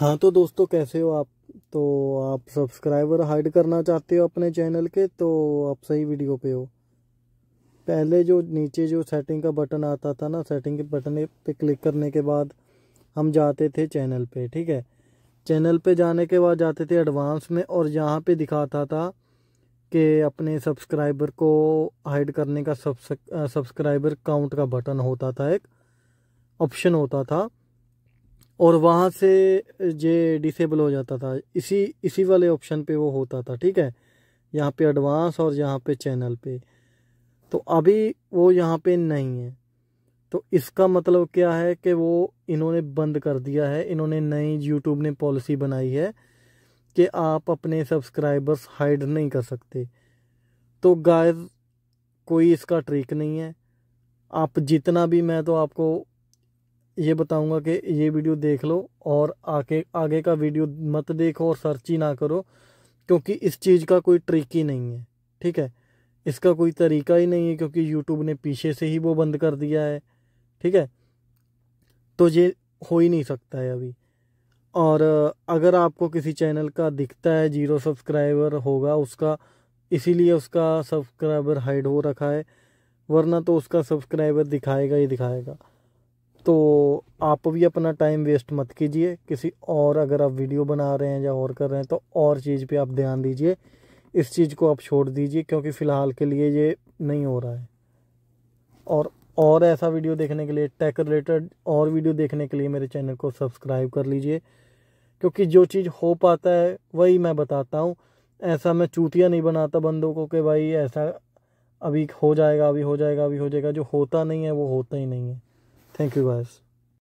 हाँ तो दोस्तों कैसे हो आप तो आप सब्सक्राइबर हाइड करना चाहते हो अपने चैनल के तो आप सही वीडियो पे हो पहले जो नीचे जो सेटिंग का बटन आता था ना सेटिंग के बटन पे क्लिक करने के बाद हम जाते थे चैनल पे ठीक है चैनल पे जाने के बाद जाते थे एडवांस में और यहाँ पे दिखाता था कि अपने सब्सक्राइबर को हाइड करने का सब्सक्राइबर काउंट का बटन होता था एक ऑप्शन होता था और वहाँ से ये डिसेबल हो जाता था इसी इसी वाले ऑप्शन पे वो होता था ठीक है यहाँ पे एडवांस और यहाँ पे चैनल पे तो अभी वो यहाँ पे नहीं है तो इसका मतलब क्या है कि वो इन्होंने बंद कर दिया है इन्होंने नई यूट्यूब ने पॉलिसी बनाई है कि आप अपने सब्सक्राइबर्स हाइड नहीं कर सकते तो गाय कोई इसका ट्रिक नहीं है आप जितना भी मैं तो आपको ये बताऊंगा कि ये वीडियो देख लो और आगे आगे का वीडियो मत देखो और सर्च ही ना करो क्योंकि इस चीज़ का कोई ट्रिक ही नहीं है ठीक है इसका कोई तरीका ही नहीं है क्योंकि यूट्यूब ने पीछे से ही वो बंद कर दिया है ठीक है तो ये हो ही नहीं सकता है अभी और अगर आपको किसी चैनल का दिखता है जीरो सब्सक्राइबर होगा उसका इसीलिए उसका सब्सक्राइबर हाइड हो रखा है वरना तो उसका सब्सक्राइबर दिखाएगा ही दिखाएगा तो आप भी अपना टाइम वेस्ट मत कीजिए किसी और अगर आप वीडियो बना रहे हैं या और कर रहे हैं तो और चीज़ पे आप ध्यान दीजिए इस चीज़ को आप छोड़ दीजिए क्योंकि फ़िलहाल के लिए ये नहीं हो रहा है और और ऐसा वीडियो देखने के लिए टेक रिलेटेड और वीडियो देखने के लिए मेरे चैनल को सब्सक्राइब कर लीजिए क्योंकि जो चीज़ हो पाता है वही मैं बताता हूँ ऐसा मैं चूतिया नहीं बनाता बंदों को कि भाई ऐसा अभी हो जाएगा अभी हो जाएगा अभी हो जाएगा जो होता नहीं है वो होता ही नहीं है Thank you guys.